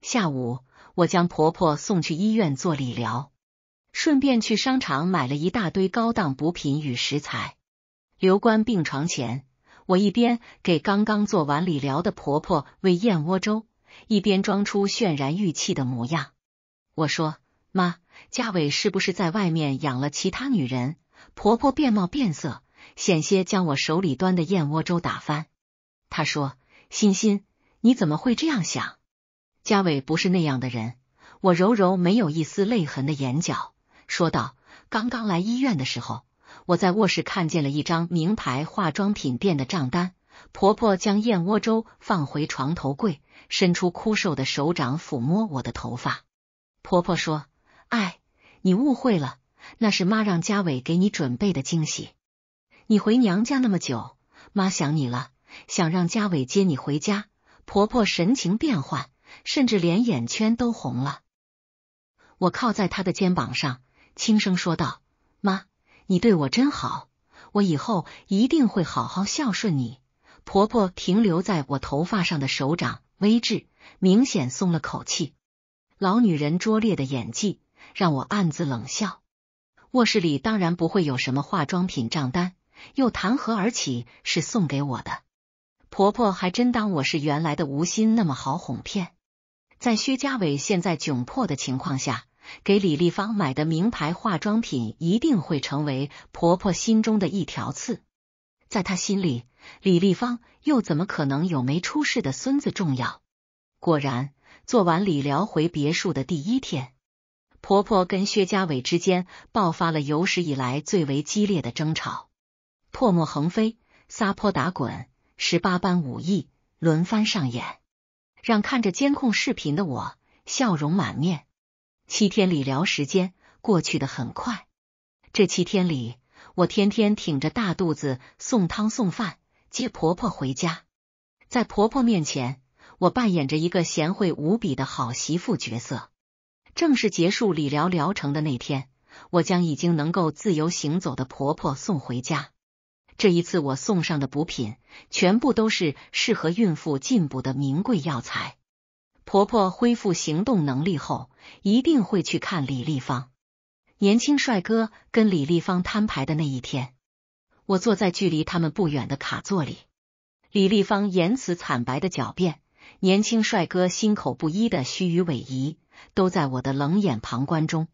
下午，我将婆婆送去医院做理疗。顺便去商场买了一大堆高档补品与食材。留观病床前，我一边给刚刚做完理疗的婆婆喂燕窝粥，一边装出渲然欲泣的模样。我说：“妈，佳伟是不是在外面养了其他女人？”婆婆变貌变色，险些将我手里端的燕窝粥打翻。她说：“欣欣，你怎么会这样想？佳伟不是那样的人。”我揉揉没有一丝泪痕的眼角。说道：“刚刚来医院的时候，我在卧室看见了一张名牌化妆品店的账单。”婆婆将燕窝粥放回床头柜，伸出枯瘦的手掌抚摸我的头发。婆婆说：“哎，你误会了，那是妈让家伟给你准备的惊喜。你回娘家那么久，妈想你了，想让家伟接你回家。”婆婆神情变幻，甚至连眼圈都红了。我靠在她的肩膀上。轻声说道：“妈，你对我真好，我以后一定会好好孝顺你。”婆婆停留在我头发上的手掌微滞，明显松了口气。老女人拙劣的演技让我暗自冷笑。卧室里当然不会有什么化妆品账单，又谈何而起是送给我的？婆婆还真当我是原来的吴昕那么好哄骗？在薛家伟现在窘迫的情况下。给李丽芳买的名牌化妆品，一定会成为婆婆心中的一条刺。在她心里，李丽芳又怎么可能有没出世的孙子重要？果然，做完理疗回别墅的第一天，婆婆跟薛家伟之间爆发了有史以来最为激烈的争吵，唾沫横飞，撒泼打滚，十八般武艺轮番上演，让看着监控视频的我笑容满面。七天理疗时间过去的很快，这七天里，我天天挺着大肚子送汤送饭，接婆婆回家。在婆婆面前，我扮演着一个贤惠无比的好媳妇角色。正式结束理疗疗程的那天，我将已经能够自由行走的婆婆送回家。这一次，我送上的补品全部都是适合孕妇进补的名贵药材。婆婆恢复行动能力后，一定会去看李立芳。年轻帅哥跟李立芳摊牌的那一天，我坐在距离他们不远的卡座里。李立芳言辞惨白的狡辩，年轻帅哥心口不一的虚与委蛇，都在我的冷眼旁观中。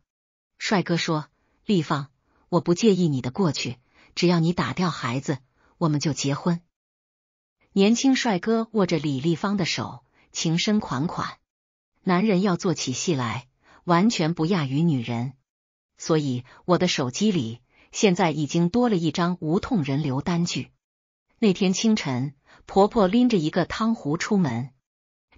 帅哥说：“立芳，我不介意你的过去，只要你打掉孩子，我们就结婚。”年轻帅哥握着李立芳的手。情深款款，男人要做起戏来，完全不亚于女人。所以我的手机里现在已经多了一张无痛人流单据。那天清晨，婆婆拎着一个汤壶出门，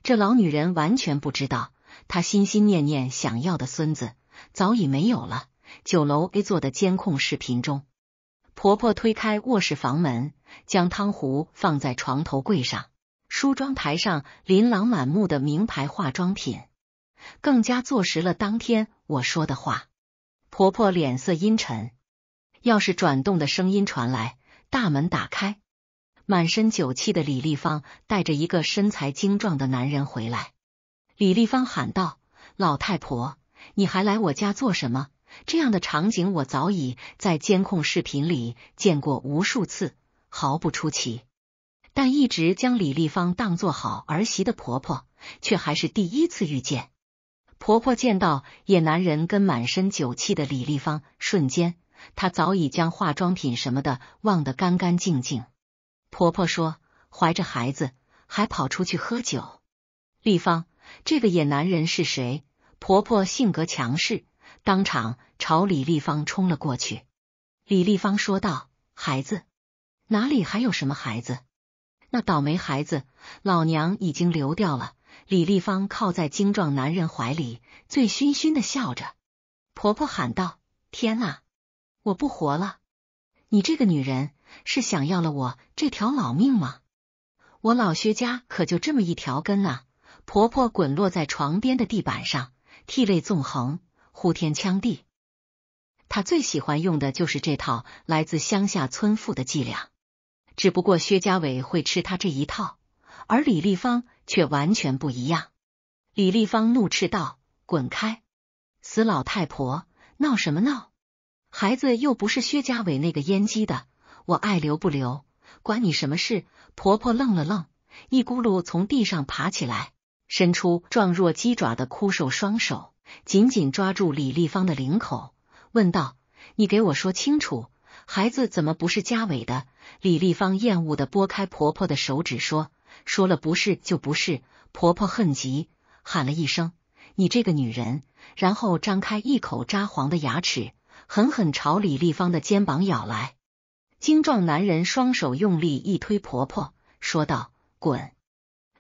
这老女人完全不知道，她心心念念想要的孙子早已没有了。九楼 A 座的监控视频中，婆婆推开卧室房门，将汤壶放在床头柜上。梳妆台上琳琅满目的名牌化妆品，更加坐实了当天我说的话。婆婆脸色阴沉，钥匙转动的声音传来，大门打开，满身酒气的李丽芳带着一个身材精壮的男人回来。李丽芳喊道：“老太婆，你还来我家做什么？”这样的场景我早已在监控视频里见过无数次，毫不出奇。但一直将李丽芳当作好儿媳的婆婆，却还是第一次遇见。婆婆见到野男人跟满身酒气的李丽芳，瞬间她早已将化妆品什么的忘得干干净净。婆婆说：“怀着孩子还跑出去喝酒，丽芳，这个野男人是谁？”婆婆性格强势，当场朝李丽芳冲了过去。李丽芳说道：“孩子哪里还有什么孩子？”那倒霉孩子，老娘已经流掉了。李丽芳靠在精壮男人怀里，醉醺醺的笑着。婆婆喊道：“天呐，我不活了！你这个女人是想要了我这条老命吗？我老薛家可就这么一条根啊！”婆婆滚落在床边的地板上，涕泪纵横，呼天抢地。她最喜欢用的就是这套来自乡下村妇的伎俩。只不过薛家伟会吃他这一套，而李丽芳却完全不一样。李丽芳怒斥道：“滚开，死老太婆，闹什么闹？孩子又不是薛家伟那个阉鸡的，我爱留不留，管你什么事？”婆婆愣了愣，一咕噜从地上爬起来，伸出状若鸡爪的枯瘦双手，紧紧抓住李丽芳的领口，问道：“你给我说清楚。”孩子怎么不是家伟的？李丽芳厌恶的拨开婆婆的手指，说：“说了不是就不是。”婆婆恨极，喊了一声：“你这个女人！”然后张开一口扎黄的牙齿，狠狠朝李丽芳的肩膀咬来。精壮男人双手用力一推婆婆，说道：“滚！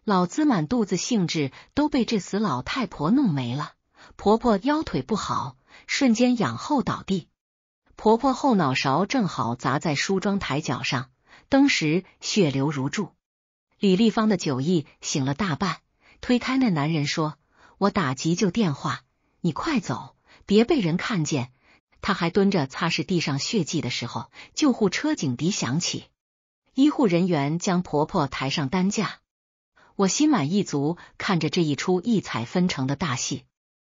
老子满肚子兴致都被这死老太婆弄没了。”婆婆腰腿不好，瞬间仰后倒地。婆婆后脑勺正好砸在梳妆台角上，当时血流如注。李丽芳的酒意醒了大半，推开那男人说：“我打急救电话，你快走，别被人看见。”她还蹲着擦拭地上血迹的时候，救护车警笛响起，医护人员将婆婆抬上担架。我心满意足看着这一出异彩纷呈的大戏，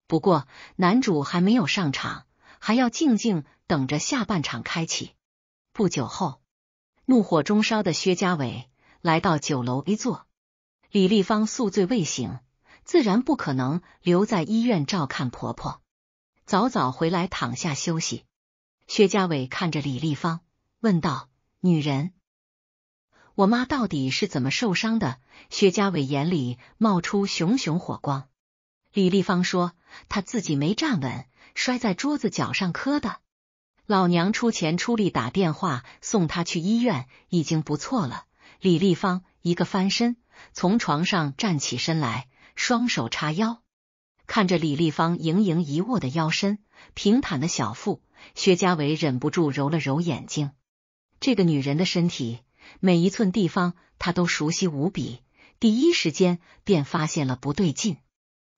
不过男主还没有上场。还要静静等着下半场开启。不久后，怒火中烧的薛家伟来到酒楼 A 座。李丽芳宿醉未醒，自然不可能留在医院照看婆婆，早早回来躺下休息。薛家伟看着李丽芳，问道：“女人，我妈到底是怎么受伤的？”薛家伟眼里冒出熊熊火光。李丽芳说：“她自己没站稳。”摔在桌子角上磕的，老娘出钱出力打电话送他去医院已经不错了。李丽芳一个翻身从床上站起身来，双手叉腰，看着李丽芳盈盈一握的腰身、平坦的小腹，薛家伟忍不住揉了揉眼睛。这个女人的身体每一寸地方他都熟悉无比，第一时间便发现了不对劲。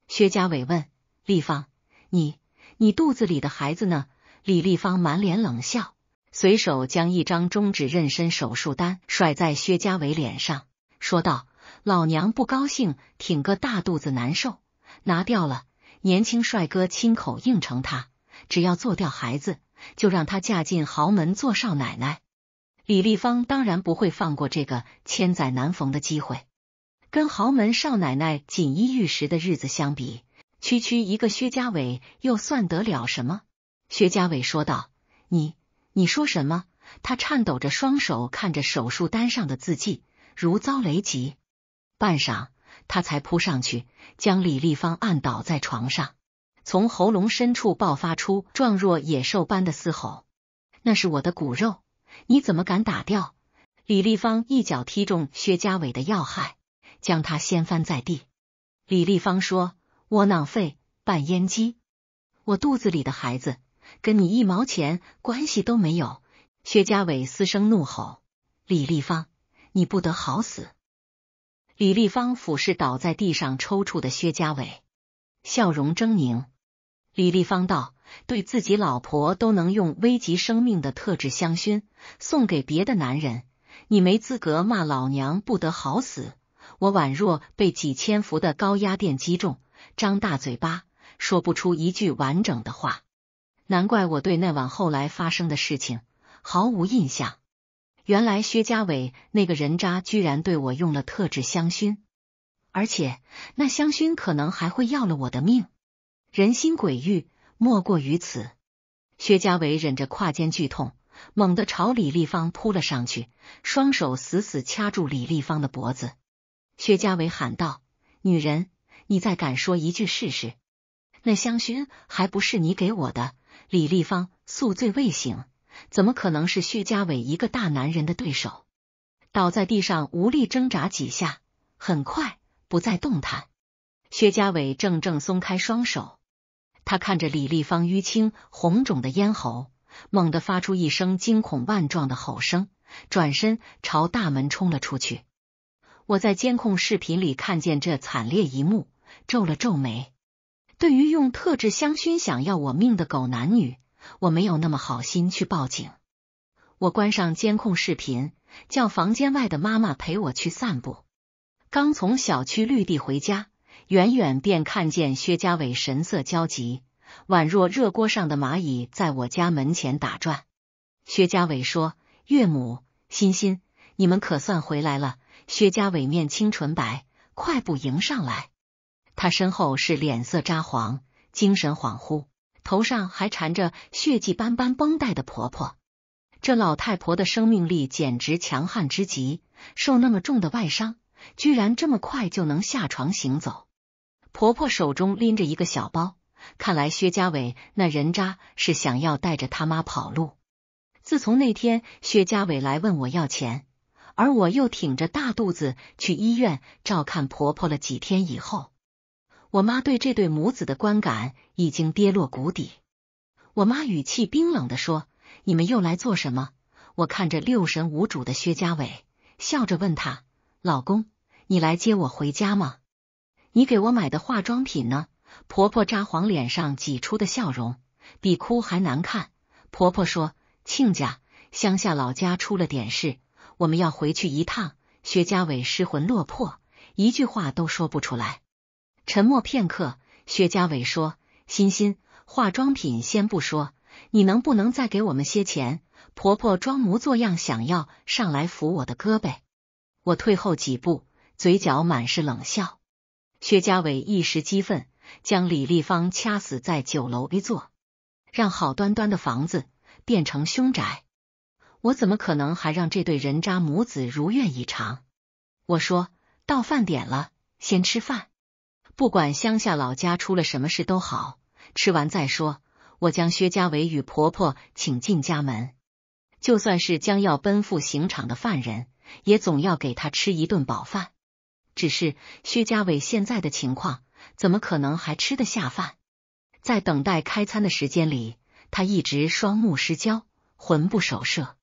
薛家伟问丽芳：“你？”你肚子里的孩子呢？李丽芳满脸冷笑，随手将一张终止妊娠手术单甩在薛家伟脸上，说道：“老娘不高兴，挺个大肚子难受，拿掉了。”年轻帅哥亲口应承他，只要做掉孩子，就让他嫁进豪门做少奶奶。李丽芳当然不会放过这个千载难逢的机会。跟豪门少奶奶锦衣玉食的日子相比。区区一个薛家伟又算得了什么？薛家伟说道：“你，你说什么？”他颤抖着双手看着手术单上的字迹，如遭雷击。半晌，他才扑上去，将李立芳按倒在床上，从喉咙深处爆发出状若野兽般的嘶吼：“那是我的骨肉，你怎么敢打掉？”李立芳一脚踢中薛家伟的要害，将他掀翻在地。李立芳说。窝囊废，半烟鸡！我肚子里的孩子跟你一毛钱关系都没有！薛家伟嘶声怒吼：“李立芳，你不得好死！”李立芳俯视倒在地上抽搐的薛家伟，笑容狰狞。李立芳道：“对自己老婆都能用危及生命的特制香薰送给别的男人，你没资格骂老娘不得好死！我宛若被几千伏的高压电击中。”张大嘴巴，说不出一句完整的话。难怪我对那晚后来发生的事情毫无印象。原来薛家伟那个人渣居然对我用了特制香薰，而且那香薰可能还会要了我的命。人心鬼域，莫过于此。薛家伟忍着胯间剧痛，猛地朝李丽芳扑了上去，双手死死掐住李丽芳的脖子。薛家伟喊道：“女人！”你再敢说一句试试！那香薰还不是你给我的？李丽芳宿醉未醒，怎么可能是薛家伟一个大男人的对手？倒在地上无力挣扎几下，很快不再动弹。薛家伟正正松开双手，他看着李丽芳淤青红肿的咽喉，猛地发出一声惊恐万状的吼声，转身朝大门冲了出去。我在监控视频里看见这惨烈一幕。皱了皱眉，对于用特制香薰想要我命的狗男女，我没有那么好心去报警。我关上监控视频，叫房间外的妈妈陪我去散步。刚从小区绿地回家，远远便看见薛家伟神色焦急，宛若热锅上的蚂蚁，在我家门前打转。薛家伟说：“岳母，欣欣，你们可算回来了。”薛家伟面清纯白，快步迎上来。她身后是脸色扎黄、精神恍惚、头上还缠着血迹斑斑绷带的婆婆。这老太婆的生命力简直强悍之极，受那么重的外伤，居然这么快就能下床行走。婆婆手中拎着一个小包，看来薛家伟那人渣是想要带着他妈跑路。自从那天薛家伟来问我要钱，而我又挺着大肚子去医院照看婆婆了几天以后。我妈对这对母子的观感已经跌落谷底。我妈语气冰冷的说：“你们又来做什么？”我看着六神无主的薛家伟，笑着问他：“老公，你来接我回家吗？你给我买的化妆品呢？”婆婆扎黄脸上挤出的笑容比哭还难看。婆婆说：“亲家，乡下老家出了点事，我们要回去一趟。”薛家伟失魂落魄，一句话都说不出来。沉默片刻，薛家伟说：“欣欣，化妆品先不说，你能不能再给我们些钱？”婆婆装模作样想要上来扶我的胳膊，我退后几步，嘴角满是冷笑。薛家伟一时激愤，将李丽芳掐死在酒楼 A 座，让好端端的房子变成凶宅。我怎么可能还让这对人渣母子如愿以偿？我说：“到饭点了，先吃饭。”不管乡下老家出了什么事都好，吃完再说。我将薛家伟与婆婆请进家门，就算是将要奔赴刑场的犯人，也总要给他吃一顿饱饭。只是薛家伟现在的情况，怎么可能还吃得下饭？在等待开餐的时间里，他一直双目失焦，魂不守舍。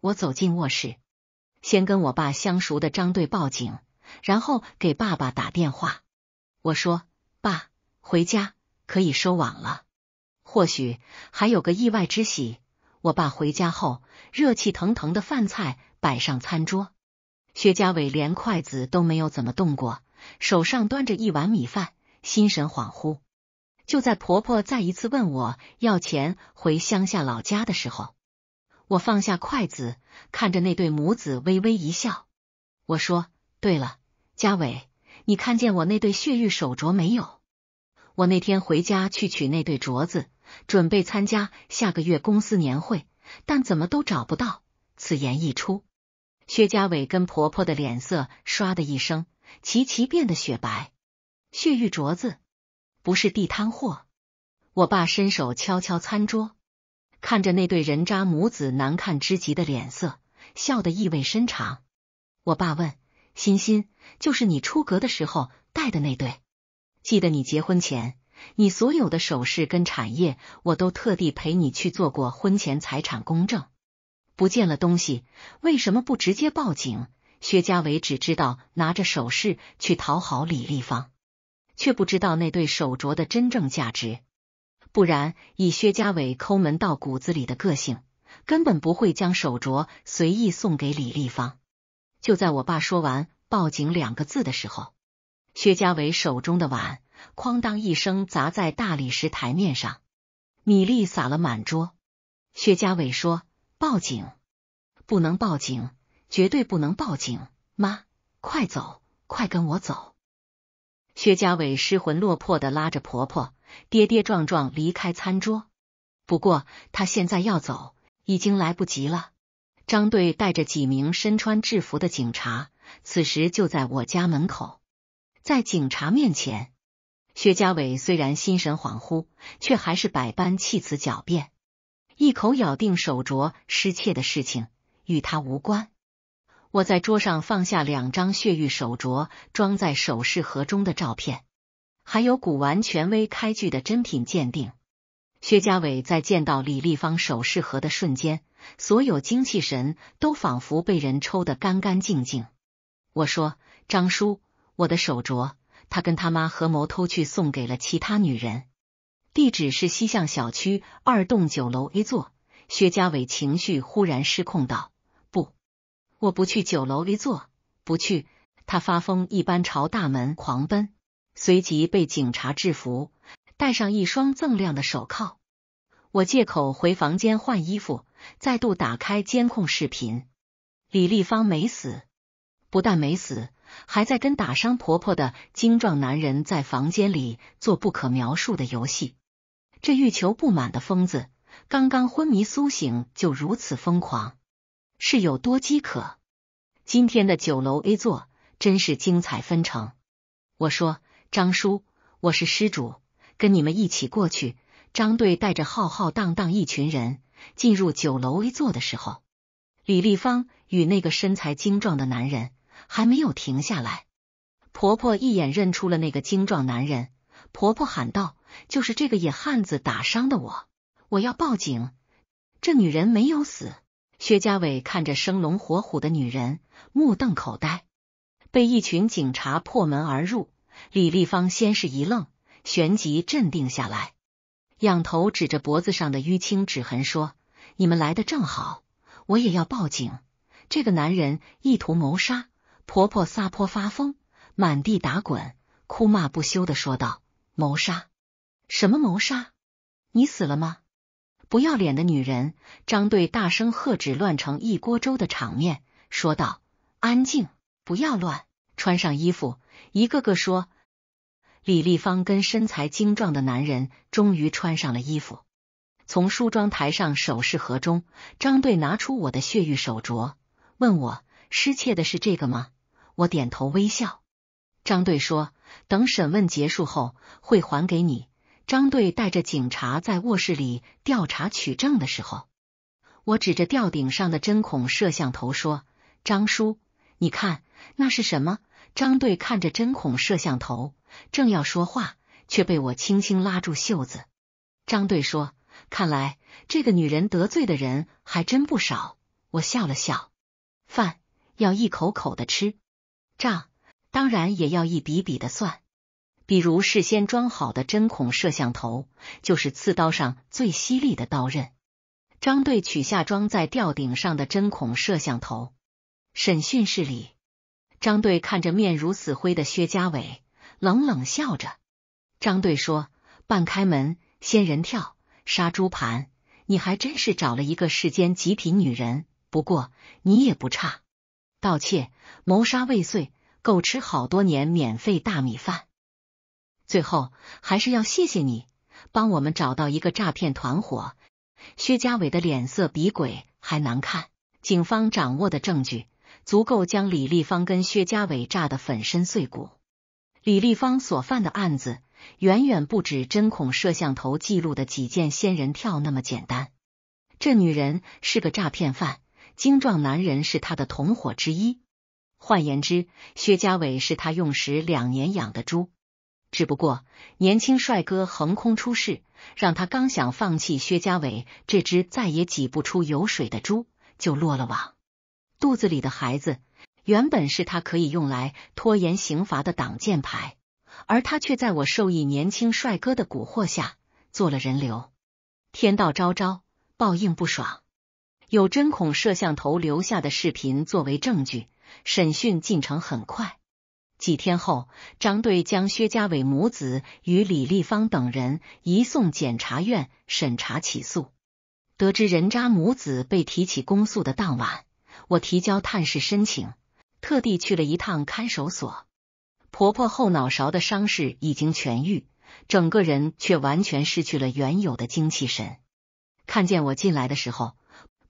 我走进卧室，先跟我爸相熟的张队报警，然后给爸爸打电话。我说：“爸，回家可以收网了，或许还有个意外之喜。”我爸回家后，热气腾腾的饭菜摆上餐桌，薛家伟连筷子都没有怎么动过，手上端着一碗米饭，心神恍惚。就在婆婆再一次问我要钱回乡下老家的时候，我放下筷子，看着那对母子微微一笑，我说：“对了，家伟。”你看见我那对血玉手镯没有？我那天回家去取那对镯子，准备参加下个月公司年会，但怎么都找不到。此言一出，薛家伟跟婆婆的脸色唰的一声齐齐变得雪白。血玉镯子不是地摊货。我爸伸手敲敲餐桌，看着那对人渣母子难看之极的脸色，笑得意味深长。我爸问。欣欣，就是你出阁的时候戴的那对。记得你结婚前，你所有的首饰跟产业，我都特地陪你去做过婚前财产公证。不见了东西，为什么不直接报警？薛家伟只知道拿着首饰去讨好李立芳，却不知道那对手镯的真正价值。不然，以薛家伟抠门到骨子里的个性，根本不会将手镯随意送给李立芳。就在我爸说完“报警”两个字的时候，薛家伟手中的碗哐当一声砸在大理石台面上，米粒洒了满桌。薛家伟说：“报警不能报警，绝对不能报警！妈，快走，快跟我走！”薛家伟失魂落魄的拉着婆婆，跌跌撞撞离开餐桌。不过他现在要走，已经来不及了。张队带着几名身穿制服的警察，此时就在我家门口。在警察面前，薛家伟虽然心神恍惚，却还是百般弃词狡辩，一口咬定手镯失窃的事情与他无关。我在桌上放下两张血玉手镯装在首饰盒中的照片，还有古玩权威开具的真品鉴定。薛家伟在见到李立芳首饰盒的瞬间。所有精气神都仿佛被人抽得干干净净。我说：“张叔，我的手镯，他跟他妈合谋偷去，送给了其他女人。地址是西巷小区二栋九楼 A 座。”薛家伟情绪忽然失控，道：“不，我不去九楼 A 座，不去！”他发疯一般朝大门狂奔，随即被警察制服，戴上一双锃亮的手铐。我借口回房间换衣服。再度打开监控视频，李丽芳没死，不但没死，还在跟打伤婆婆的精壮男人在房间里做不可描述的游戏。这欲求不满的疯子，刚刚昏迷苏醒就如此疯狂，是有多饥渴？今天的酒楼 A 座真是精彩纷呈。我说，张叔，我是失主，跟你们一起过去。张队带着浩浩荡荡一群人。进入酒楼里坐的时候，李丽芳与那个身材精壮的男人还没有停下来。婆婆一眼认出了那个精壮男人，婆婆喊道：“就是这个野汉子打伤的我，我要报警。”这女人没有死。薛家伟看着生龙活虎的女人，目瞪口呆。被一群警察破门而入，李丽芳先是一愣，旋即镇定下来。仰头指着脖子上的淤青指痕说：“你们来的正好，我也要报警。这个男人意图谋杀。”婆婆撒泼发疯，满地打滚，哭骂不休的说道：“谋杀？什么谋杀？你死了吗？不要脸的女人！”张队大声喝止，乱成一锅粥的场面，说道：“安静，不要乱，穿上衣服，一个个说。”李丽芳跟身材精壮的男人终于穿上了衣服。从梳妆台上首饰盒中，张队拿出我的血玉手镯，问我失窃的是这个吗？我点头微笑。张队说：“等审问结束后，会还给你。”张队带着警察在卧室里调查取证的时候，我指着吊顶上的针孔摄像头说：“张叔，你看那是什么？”张队看着针孔摄像头，正要说话，却被我轻轻拉住袖子。张队说：“看来这个女人得罪的人还真不少。”我笑了笑：“饭要一口口的吃，账当然也要一笔笔的算。比如事先装好的针孔摄像头，就是刺刀上最犀利的刀刃。”张队取下装在吊顶上的针孔摄像头。审讯室里。张队看着面如死灰的薛家伟，冷冷笑着。张队说：“半开门，仙人跳，杀猪盘，你还真是找了一个世间极品女人。不过你也不差，盗窃、谋杀未遂，够吃好多年免费大米饭。最后还是要谢谢你，帮我们找到一个诈骗团伙。”薛家伟的脸色比鬼还难看。警方掌握的证据。足够将李立芳跟薛家伟炸得粉身碎骨。李立芳所犯的案子，远远不止针孔摄像头记录的几件仙人跳那么简单。这女人是个诈骗犯，精壮男人是她的同伙之一。换言之，薛家伟是他用时两年养的猪。只不过年轻帅哥横空出世，让他刚想放弃薛家伟这只再也挤不出油水的猪，就落了网。肚子里的孩子原本是他可以用来拖延刑罚的挡箭牌，而他却在我受益年轻帅哥的蛊惑下做了人流。天道昭昭，报应不爽。有针孔摄像头留下的视频作为证据，审讯进程很快。几天后，张队将薛家伟母子与李丽芳等人移送检察院审查起诉。得知人渣母子被提起公诉的当晚。我提交探视申请，特地去了一趟看守所。婆婆后脑勺的伤势已经痊愈，整个人却完全失去了原有的精气神。看见我进来的时候，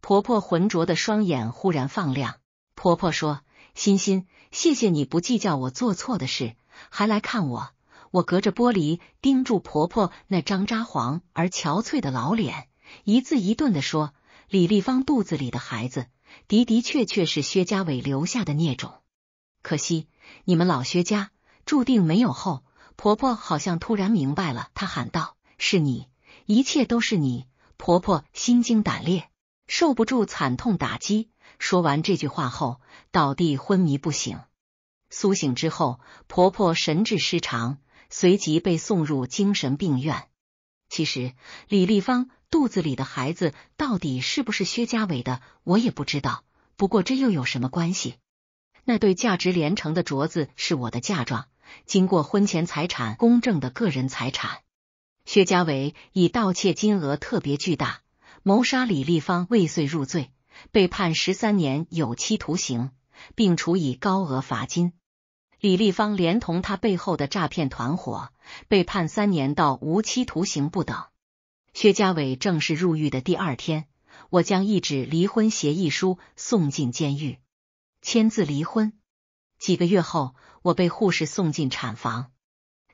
婆婆浑浊的双眼忽然放亮。婆婆说：“欣欣，谢谢你不计较我做错的事，还来看我。”我隔着玻璃盯住婆婆那张扎黄而憔悴的老脸，一字一顿地说：“李丽芳肚子里的孩子。”的的确确是薛家伟留下的孽种，可惜你们老薛家注定没有后。婆婆好像突然明白了，她喊道：“是你，一切都是你。”婆婆心惊胆裂，受不住惨痛打击，说完这句话后倒地昏迷不醒。苏醒之后，婆婆神志失常，随即被送入精神病院。其实李丽芳。肚子里的孩子到底是不是薛家伟的，我也不知道。不过这又有什么关系？那对价值连城的镯子是我的嫁妆，经过婚前财产公证的个人财产。薛家伟以盗窃金额特别巨大、谋杀李立芳未遂入罪，被判十三年有期徒刑，并处以高额罚金。李立芳连同他背后的诈骗团伙，被判三年到无期徒刑不等。薛家伟正式入狱的第二天，我将一纸离婚协议书送进监狱，签字离婚。几个月后，我被护士送进产房，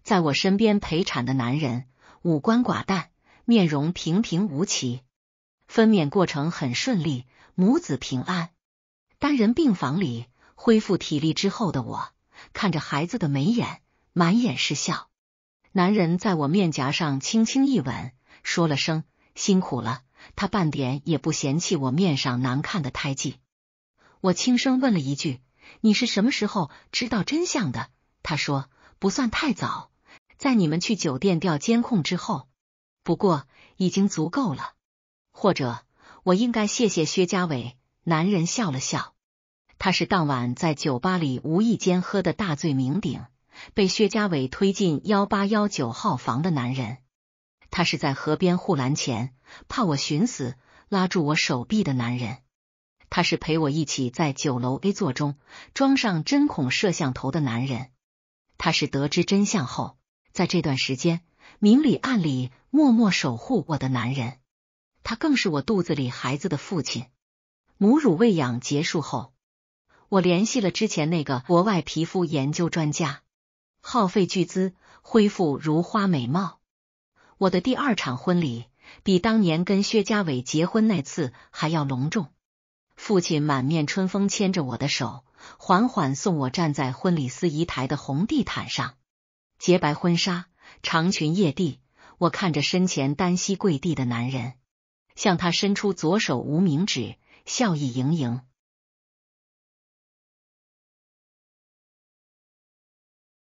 在我身边陪产的男人五官寡淡，面容平平无奇。分娩过程很顺利，母子平安。单人病房里，恢复体力之后的我看着孩子的眉眼，满眼是笑。男人在我面颊上轻轻一吻。说了声辛苦了，他半点也不嫌弃我面上难看的胎记。我轻声问了一句：“你是什么时候知道真相的？”他说：“不算太早，在你们去酒店调监控之后，不过已经足够了。或者，我应该谢谢薛家伟。”男人笑了笑，他是当晚在酒吧里无意间喝的大醉酩酊，被薛家伟推进幺八幺九号房的男人。他是在河边护栏前怕我寻死拉住我手臂的男人；他是陪我一起在酒楼 A 座中装上针孔摄像头的男人；他是得知真相后在这段时间明里暗里默默守护我的男人；他更是我肚子里孩子的父亲。母乳喂养结束后，我联系了之前那个国外皮肤研究专家，耗费巨资恢复如花美貌。我的第二场婚礼比当年跟薛家伟结婚那次还要隆重。父亲满面春风，牵着我的手，缓缓送我站在婚礼司仪台的红地毯上。洁白婚纱，长裙曳地。我看着身前单膝跪地的男人，向他伸出左手无名指，笑意盈盈。